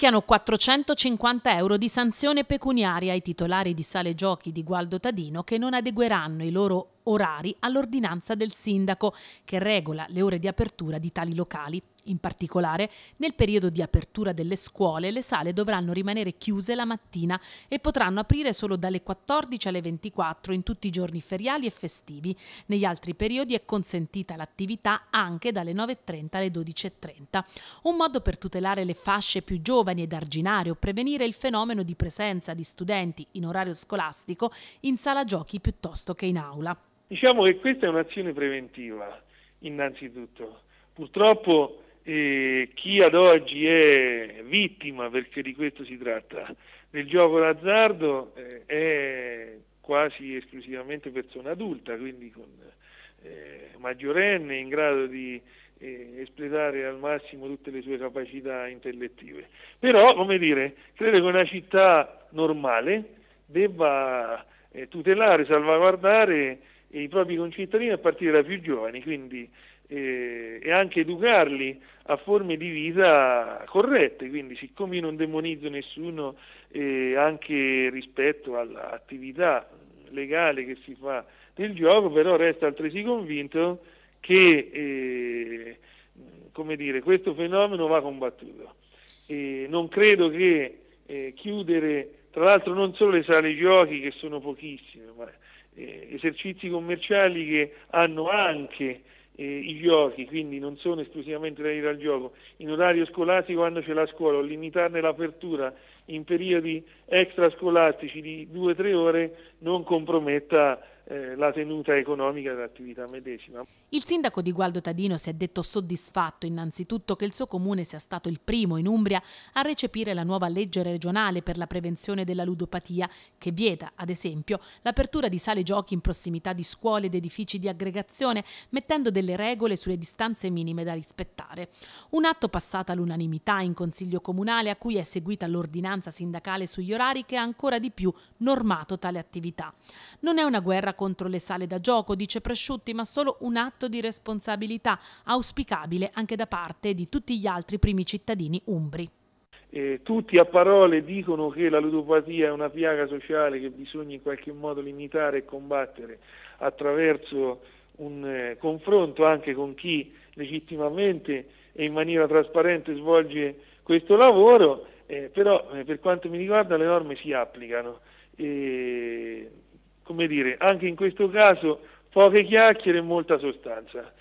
fischiano 450 euro di sanzione pecuniaria ai titolari di sale giochi di Gualdo Tadino che non adegueranno i loro orari all'ordinanza del sindaco che regola le ore di apertura di tali locali. In particolare, nel periodo di apertura delle scuole, le sale dovranno rimanere chiuse la mattina e potranno aprire solo dalle 14 alle 24 in tutti i giorni feriali e festivi. Negli altri periodi è consentita l'attività anche dalle 9.30 alle 12.30. Un modo per tutelare le fasce più giovani ed arginare o prevenire il fenomeno di presenza di studenti in orario scolastico in sala giochi piuttosto che in aula. Diciamo che questa è un'azione preventiva, innanzitutto. Purtroppo eh, chi ad oggi è vittima, perché di questo si tratta, del gioco d'azzardo eh, è quasi esclusivamente persona adulta, quindi con eh, maggiorenne in grado di eh, espletare al massimo tutte le sue capacità intellettive. Però, come dire, credo che una città normale debba eh, tutelare, salvaguardare i propri concittadini a partire da più giovani, quindi e, eh, e anche educarli a forme di vita corrette, quindi siccome io non demonizzo nessuno eh, anche rispetto all'attività legale che si fa del gioco, però resta altresì convinto che eh, come dire, questo fenomeno va combattuto. E non credo che eh, chiudere, tra l'altro non solo le sale giochi che sono pochissime, ma eh, esercizi commerciali che hanno anche eh, i giochi, quindi non sono esclusivamente da dire al gioco, in orario scolastico quando c'è la scuola, o limitarne l'apertura in periodi extrascolastici di 2-3 ore non comprometta eh, la tenuta economica dell'attività medesima. Il sindaco di Gualdo Tadino si è detto soddisfatto innanzitutto che il suo comune sia stato il primo in Umbria a recepire la nuova legge regionale per la prevenzione della ludopatia che vieta, ad esempio, l'apertura di sale giochi in prossimità di scuole ed edifici di aggregazione, mettendo delle regole sulle distanze minime da rispettare. Un atto passato all'unanimità in Consiglio Comunale a cui è seguita l'ordinanza sindacale sugli orari che ha ancora di più normato tale attività. Non è una guerra contro le sale da gioco, dice Presciutti, ma solo un atto di responsabilità auspicabile anche da parte di tutti gli altri primi cittadini umbri. Eh, tutti a parole dicono che la ludopatia è una piaga sociale che bisogna in qualche modo limitare e combattere attraverso un eh, confronto anche con chi legittimamente e in maniera trasparente svolge questo lavoro, eh, però eh, per quanto mi riguarda le norme si applicano. E come dire, anche in questo caso poche chiacchiere e molta sostanza.